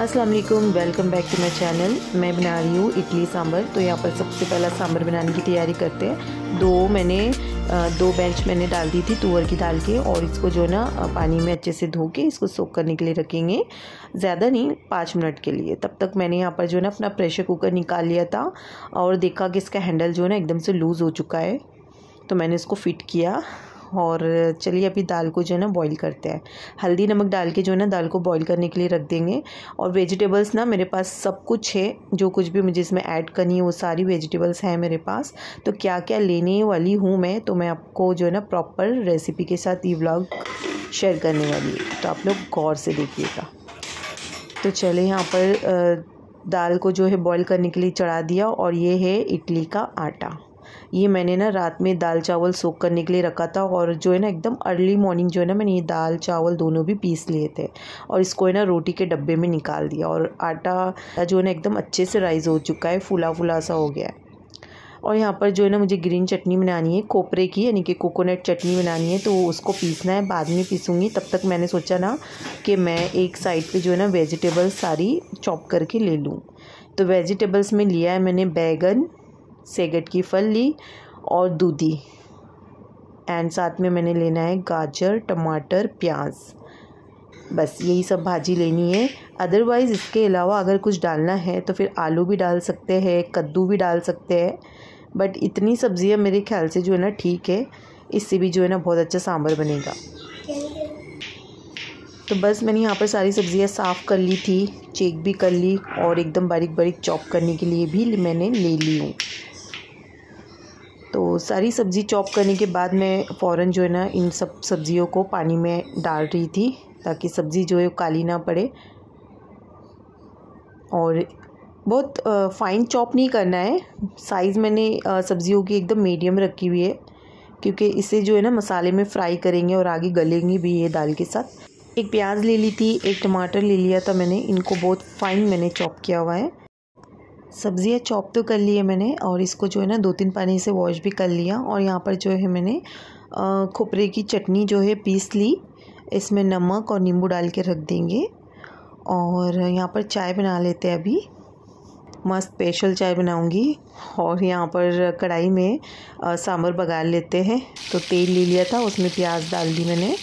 अस्सलाम वालेकुम welcome back to my channel मैं बना रही हूँ इडली सांभर तो यहाँ पर सबसे पहला सांभर बनाने की तैयारी करते हैं दो मैंने दो बेंच मैंने डाल दी थी तुअर की दाल के और इसको जो ना पानी में अच्छे से धो के इसको सोख करने के लिए रखेंगे ज़्यादा नहीं पाँच मिनट के लिए तब तक मैंने यहाँ पर जो ना अपना प्रेशर कुकर निकाल लिया था और देखा कि इसका हैंडल जो है ना एकदम से लूज़ हो चुका है तो मैंने इसको फिट किया और चलिए अभी दाल को जो है ना बॉईल करते हैं हल्दी नमक डाल के जो है ना दाल को बॉईल करने के लिए रख देंगे और वेजिटेबल्स ना मेरे पास सब कुछ है जो कुछ भी मुझे इसमें ऐड करनी है वो सारी वेजिटेबल्स हैं मेरे पास तो क्या क्या लेने वाली हूँ मैं तो मैं आपको जो है ना प्रॉपर रेसिपी के साथ ये ब्लॉग शेयर करने वाली तो आप लोग गौर से देखिएगा तो चले यहाँ पर दाल को जो है बॉईल करने के लिए चढ़ा दिया और ये है इडली का आटा ये मैंने ना रात में दाल चावल सोख करने के लिए रखा था और जो है ना एकदम अर्ली मॉर्निंग जो है ना मैंने ये दाल चावल दोनों भी पीस लिए थे और इसको है ना रोटी के डब्बे में निकाल दिया और आटा जो है ना एकदम अच्छे से राइज़ हो चुका है फुला फुला सा हो गया है और यहाँ पर जो है ना मुझे ग्रीन चटनी बनानी है कोपरे की यानी कि कोकोनट चटनी बनानी है तो उसको पीसना है बाद में पीसूँगी तब तक मैंने सोचा ना कि मैं एक साइड पे जो है ना वेजिटेबल्स सारी चॉप करके ले लूँ तो वेजिटेबल्स में लिया है मैंने बैगन सेगट की फल ली और दूधी एंड साथ में मैंने लेना है गाजर टमाटर प्याज बस यही सब भाजी लेनी है अदरवाइज़ इसके अलावा अगर कुछ डालना है तो फिर आलू भी डाल सकते हैं कद्दू भी डाल सकते हैं बट इतनी सब्ज़ियाँ मेरे ख्याल से जो है ना ठीक है इससे भी जो है ना बहुत अच्छा सांभर बनेगा तो बस मैंने यहाँ पर सारी सब्ज़ियाँ साफ़ कर ली थी चेक भी कर ली और एकदम बारीक बारीक चॉप करने के लिए भी मैंने ले ली हूँ तो सारी सब्ज़ी चॉप करने के बाद मैं फ़ौर जो है ना इन सब सब्ज़ियों को पानी में डाल रही थी ताकि सब्ज़ी जो है काली ना पड़े और बहुत फ़ाइन चॉप नहीं करना है साइज़ मैंने सब्ज़ियों की एकदम मीडियम रखी हुई है क्योंकि इसे जो है ना मसाले में फ्राई करेंगे और आगे गलेंगे भी ये दाल के साथ एक प्याज ले ली थी एक टमाटर ले लिया था मैंने इनको बहुत फाइन मैंने चॉप किया हुआ है सब्ज़ियाँ चॉप तो कर ली है मैंने और इसको जो है ना दो तीन पानी से वॉश भी कर लिया और यहाँ पर जो है मैंने खोपरे की चटनी जो है पीस ली इसमें नमक और नींबू डाल के रख देंगे और यहाँ पर चाय बना लेते हैं अभी मस्त स्पेशल चाय बनाऊंगी और यहाँ पर कढ़ाई में सांभर बगा लेते हैं तो तेल ले लिया था उसमें प्याज डाल दी मैंने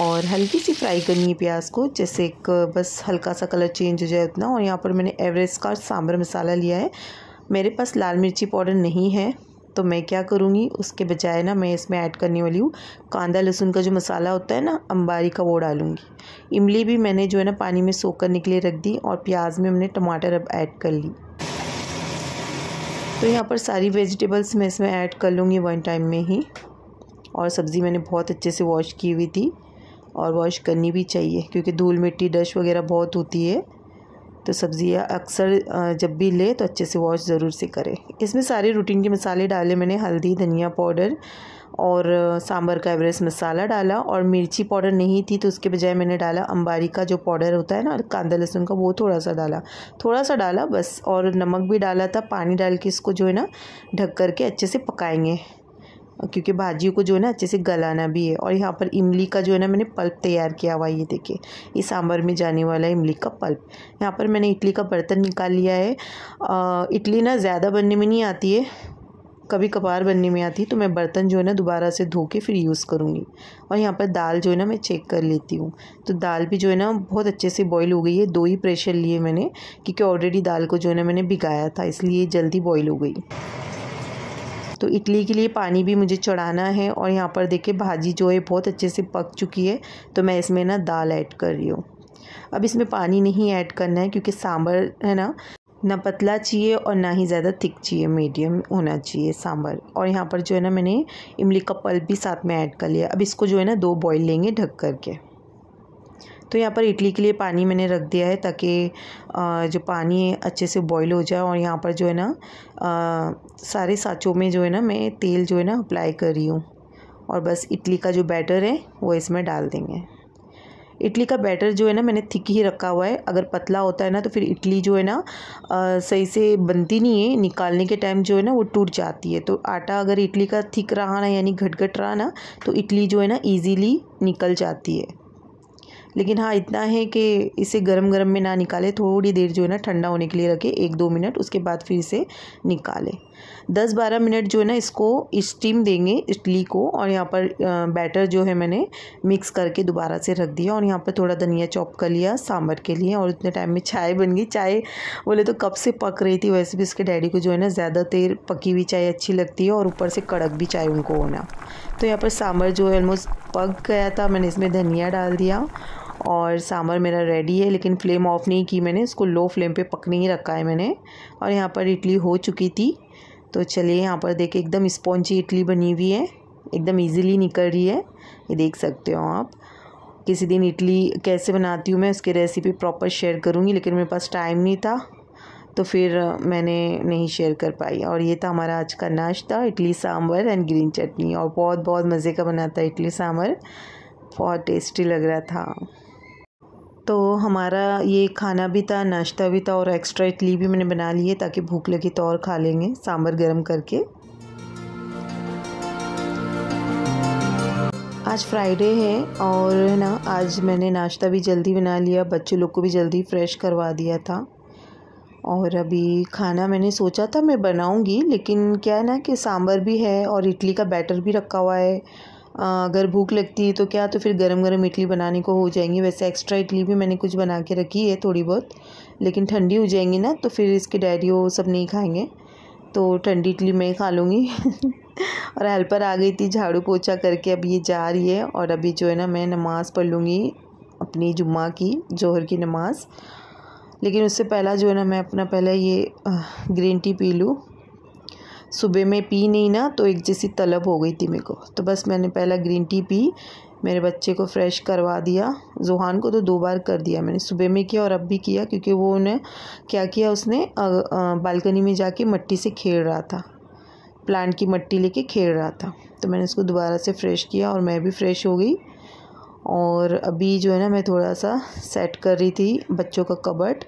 और हल्की सी फ्राई करनी है प्याज को जैसे एक बस हल्का सा कलर चेंज हो जाए उतना और यहाँ पर मैंने एवरेस्ट का सांभर मसाला लिया है मेरे पास लाल मिर्ची पाउडर नहीं है तो मैं क्या करूँगी उसके बजाय ना मैं इसमें ऐड करने वाली हूँ कांदा लहसुन का जो मसाला होता है ना अम्बारी का वो डालूँगी इमली भी मैंने जो है ना पानी में सोख करने के लिए रख दी और प्याज में हमने टमाटर अब ऐड कर ली तो यहाँ पर सारी वेजिटेबल्स मैं इसमें ऐड कर लूँगी वन टाइम में ही और सब्ज़ी मैंने बहुत अच्छे से वॉश की हुई थी और वॉश करनी भी चाहिए क्योंकि धूल मिट्टी डस्ट वगैरह बहुत होती है तो सब्ज़ियाँ अक्सर जब भी ले तो अच्छे से वॉश ज़रूर से करें इसमें सारे रूटीन के मसाले डाले मैंने हल्दी धनिया पाउडर और सांभर का एवरेस्ट मसाला डाला और मिर्ची पाउडर नहीं थी तो उसके बजाय मैंने डाला अंबारी का जो पाउडर होता है ना कांदा लहसुन का वो थोड़ा सा डाला थोड़ा सा डाला बस और नमक भी डाला था पानी डाल के इसको जो है ना ढक करके अच्छे से पकाएंगे क्योंकि भाजी को जो है ना अच्छे से गलाना भी है और यहाँ पर इमली का जो है ना मैंने पल्प तैयार किया हुआ ये देखिए ये सांभर में जाने वाला है इमली का पल्प यहाँ पर मैंने इडली का बर्तन निकाल लिया है इडली ना ज़्यादा बनने में नहीं आती है कभी कभार बनने में आती तो मैं बर्तन जो है ना दोबारा से धो के फिर यूज़ करूँगी और यहाँ पर दाल जो है ना मैं चेक कर लेती हूँ तो दाल भी जो है ना बहुत अच्छे से बॉईल हो गई है दो ही प्रेशर लिए मैंने क्योंकि ऑलरेडी दाल को जो है ना मैंने भिगाया था इसलिए जल्दी बॉईल हो गई तो इडली के लिए पानी भी मुझे चढ़ाना है और यहाँ पर देखिए भाजी जो है बहुत अच्छे से पक चुकी है तो मैं इसमें ना दाल ऐड कर रही हूँ अब इसमें पानी नहीं ऐड करना है क्योंकि सांभर है ना ना पतला चाहिए और ना ही ज़्यादा थिक चाहिए मीडियम होना चाहिए सांभर और यहाँ पर जो है ना मैंने इमली का पल्प भी साथ में ऐड कर लिया अब इसको जो है ना दो बॉईल लेंगे ढक करके तो यहाँ पर इडली के लिए पानी मैंने रख दिया है ताकि जो पानी है अच्छे से बॉईल हो जाए और यहाँ पर जो है ना सारे साँचों में जो है ना मैं तेल जो है ना अप्लाई कर रही हूँ और बस इडली का जो बैटर है वो इसमें डाल देंगे इडली का बैटर जो है ना मैंने थिक ही रखा हुआ है अगर पतला होता है ना तो फिर इडली जो है ना आ, सही से बनती नहीं है निकालने के टाइम जो है ना वो टूट जाती है तो आटा अगर इडली का थिक रहा ना यानी घट घट रहा ना तो इडली जो है ना ईजीली निकल जाती है लेकिन हाँ इतना है कि इसे गर्म गर्म में ना निकाले थोड़ी देर जो है ना ठंडा होने के लिए रखें एक दो मिनट उसके बाद फिर इसे निकालें दस बारह मिनट जो है ना इसको स्टीम देंगे इडली को और यहाँ पर बैटर जो है मैंने मिक्स करके दोबारा से रख दिया और यहाँ पर थोड़ा धनिया चॉप कर लिया सांभर के लिए और इतने टाइम में चाय बन गई चाय बोले तो कब से पक रही थी वैसे भी इसके डैडी को जो है ना ज़्यादा देर पकी हुई चाय अच्छी लगती है और ऊपर से कड़क भी चाय उनको होना तो यहाँ पर सांभर जो है ऑलमोस्ट पक गया था मैंने इसमें धनिया डाल दिया और सांभर मेरा रेडी है लेकिन फ्लेम ऑफ नहीं की मैंने इसको लो फ्लेम पे पकने ही रखा है मैंने और यहाँ पर इडली हो चुकी थी तो चलिए यहाँ पर देखे एकदम स्पॉन्जी इडली बनी हुई है एकदम ईज़िली निकल रही है ये देख सकते हो आप किसी दिन इडली कैसे बनाती हूँ मैं उसकी रेसिपी प्रॉपर शेयर करूँगी लेकिन मेरे पास टाइम नहीं था तो फिर मैंने नहीं शेयर कर पाई और ये था हमारा आज का नाश्ता इडली सांभर एंड ग्रीन चटनी और बहुत बहुत मज़े का बना था इडली सांभर बहुत टेस्टी लग रहा था तो हमारा ये खाना भी था नाश्ता भी था और एक्स्ट्रा इडली भी मैंने बना ली है ताकि भूख लगे तो और खा लेंगे सांभर गर्म करके आज फ्राइडे है और ना आज मैंने नाश्ता भी जल्दी बना लिया बच्चों लोग को भी जल्दी फ्रेश करवा दिया था और अभी खाना मैंने सोचा था मैं बनाऊंगी लेकिन क्या है ना कि सांभर भी है और इडली का बैटर भी रखा हुआ है अगर भूख लगती है तो क्या तो फिर गरम गरम इडली बनाने को हो जाएंगी वैसे एक्स्ट्रा इडली भी मैंने कुछ बना के रखी है थोड़ी बहुत लेकिन ठंडी हो जाएंगी ना तो फिर इसके डैडी वो सब नहीं खाएंगे तो ठंडी इडली मैं खा लूँगी और हेल्पर आ गई थी झाड़ू पोछा करके अब ये जा रही है और अभी जो है ना मैं नमाज़ पढ़ लूँगी अपनी जुम्मा की जोहर की नमाज़ लेकिन उससे पहला जो है ना मैं अपना पहला ये ग्रीन टी पी लूँ सुबह में पी नहीं ना तो एक जैसी तलब हो गई थी मेरे को तो बस मैंने पहला ग्रीन टी पी मेरे बच्चे को फ्रेश करवा दिया जुहान को तो दो बार कर दिया मैंने सुबह में किया और अब भी किया क्योंकि वो उन्हें क्या किया उसने बालकनी में जाके मट्टी से खेल रहा था प्लांट की मट्टी लेके खेल रहा था तो मैंने उसको दोबारा से फ्रेश किया और मैं भी फ्रेश हो गई और अभी जो है ना मैं थोड़ा सा सेट कर रही थी बच्चों का कबट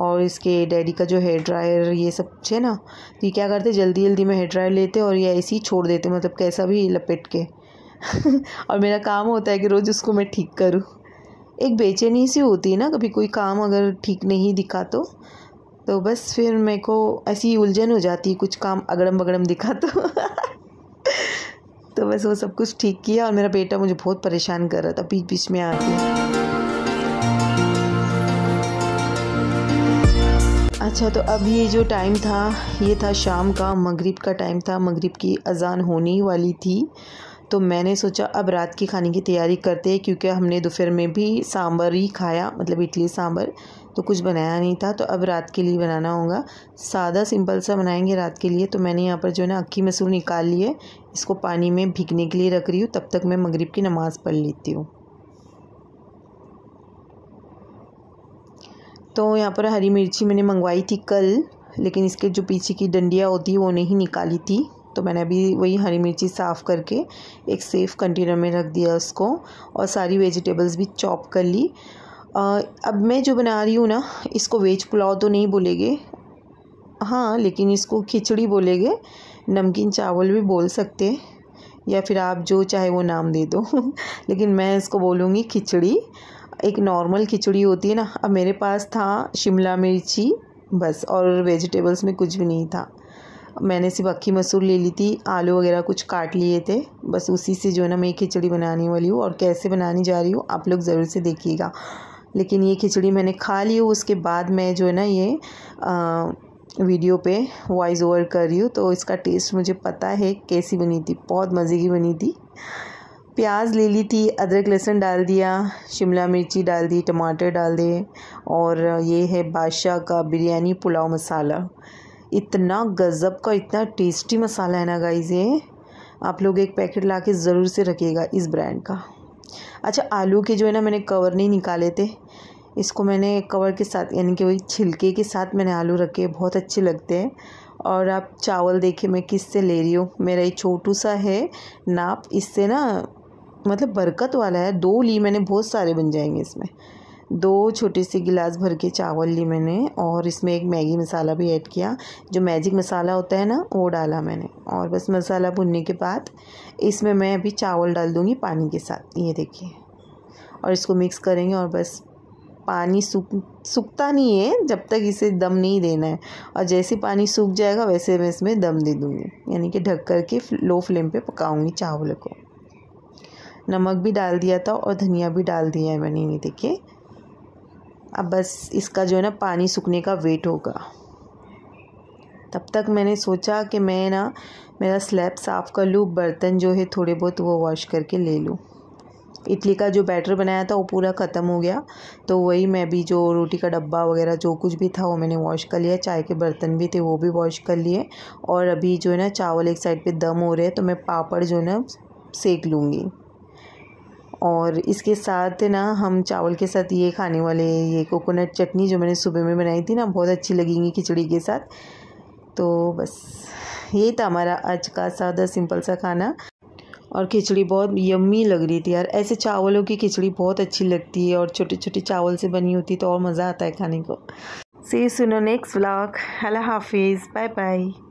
और इसके डैडी का जो हेयर ड्रायर ये सब कुछ है ना तो ये क्या करते जल्दी जल्दी में हेयर ड्रायर लेते और ये ऐसे ही छोड़ देते मतलब कैसा भी लपेट के और मेरा काम होता है कि रोज़ उसको मैं ठीक करूँ एक बेचैनी सी होती है ना कभी कोई काम अगर ठीक नहीं दिखा तो तो बस फिर मेरे को ऐसी उलझन हो जाती है कुछ काम अगड़म बगड़म दिखा तो तो बस वो सब कुछ ठीक किया और मेरा बेटा मुझे बहुत परेशान कर रहा था बीच बीच में आती अच्छा तो अब ये जो टाइम था ये था शाम का मगरिब का टाइम था मगरिब की अजान होने वाली थी तो मैंने सोचा अब रात की खाने की तैयारी करते हैं क्योंकि हमने दोपहर में भी सांभर ही खाया मतलब इडली सांभर तो कुछ बनाया नहीं था तो अब रात के लिए बनाना होगा सादा सिंपल सा बनाएंगे रात के लिए तो मैंने यहाँ पर जो है ना अक्की मसूर निकाल लिए इसको पानी में भीगने के लिए रख रही हूँ तब तक मैं मगरिब की नमाज़ पढ़ लेती हूँ तो यहाँ पर हरी मिर्ची मैंने मंगवाई थी कल लेकिन इसके जो पीछे की डंडियाँ होती है वो नहीं निकाली थी तो मैंने अभी वही हरी मिर्ची साफ़ करके एक सेफ़ कंटेनर में रख दिया उसको और सारी वेजिटेबल्स भी चॉप कर ली आ, अब मैं जो बना रही हूँ ना इसको वेज पुलाव तो नहीं बोलेंगे हाँ लेकिन इसको खिचड़ी बोलेंगे नमकीन चावल भी बोल सकते या फिर आप जो चाहे वो नाम दे दो लेकिन मैं इसको बोलूँगी खिचड़ी एक नॉर्मल खिचड़ी होती है ना अब मेरे पास था शिमला मिर्ची बस और वेजिटेबल्स में कुछ भी नहीं था मैंने सिर्फ अक्खी मसूर ले ली थी आलू वगैरह कुछ काट लिए थे बस उसी से जो है ना मैं खिचड़ी बनाने वाली हूँ और कैसे बनाने जा रही हूँ आप लोग ज़रूर से देखिएगा लेकिन ये खिचड़ी मैंने खा ली हूँ उसके बाद मैं जो है ना ये आ, वीडियो पे वॉइस ओवर कर रही हूँ तो इसका टेस्ट मुझे पता है कैसी बनी थी बहुत मज़े की बनी थी प्याज ले ली थी अदरक लहसुन डाल दिया शिमला मिर्ची डाल दी टमाटर डाल दिए और ये है बादशाह का बिरयानी पुलाव मसाला इतना गज़ब का इतना टेस्टी मसाला है ना गाइज़ ये आप लोग एक पैकेट ला के ज़रूर से रखिएगा इस ब्रांड का अच्छा आलू के जो है ना मैंने कवर नहीं निकाले थे इसको मैंने कवर के साथ यानी कि वही छिलके के साथ मैंने आलू रखे बहुत अच्छे लगते हैं और आप चावल देखिए मैं किस से ले रही हूँ मेरा ये छोटू सा है नाप इससे ना मतलब बरकत वाला है दो ली मैंने बहुत सारे बन जाएंगे इसमें दो छोटे से गिलास भर के चावल ली मैंने और इसमें एक मैगी मसाला भी ऐड किया जो मैजिक मसाला होता है ना वो डाला मैंने और बस मसाला भुनने के बाद इसमें मैं अभी चावल डाल दूँगी पानी के साथ ये देखिए और इसको मिक्स करेंगे और बस पानी सूख सूखता नहीं है जब तक इसे दम नहीं देना है और जैसे पानी सूख जाएगा वैसे मैं इसमें दम दे दूँगी यानी कि ढक कर के लो फ्लेम पे पकाऊँगी चावल को नमक भी डाल दिया था और धनिया भी डाल दिया है मैंने नहीं देखिए अब बस इसका जो है ना पानी सूखने का वेट होगा तब तक मैंने सोचा कि मैं ना मेरा स्लैब साफ़ कर लूँ बर्तन जो है थोड़े बहुत वो वॉश करके ले लूँ इडली का जो बैटर बनाया था वो पूरा ख़त्म हो गया तो वही मैं भी जो रोटी का डब्बा वगैरह जो कुछ भी था वो मैंने वॉश कर लिया चाय के बर्तन भी थे वो भी वॉश कर लिए और अभी जो है ना चावल एक साइड पे दम हो रहे हैं तो मैं पापड़ जो है ना सेक लूँगी और इसके साथ ना हम चावल के साथ ये खाने वाले ये कोकोनट चटनी जो मैंने सुबह में बनाई थी ना बहुत अच्छी लगेंगी खिचड़ी के साथ तो बस यही था हमारा आज का सादा सिंपल सा खाना और खिचड़ी बहुत यम्मी लग रही थी यार ऐसे चावलों की खिचड़ी बहुत अच्छी लगती है और छोटे छोटे चावल से बनी होती तो और मज़ा आता है खाने को सी सुनो नेक्स्ट व्लॉग अल्लाह हाफिज़ बाय बाय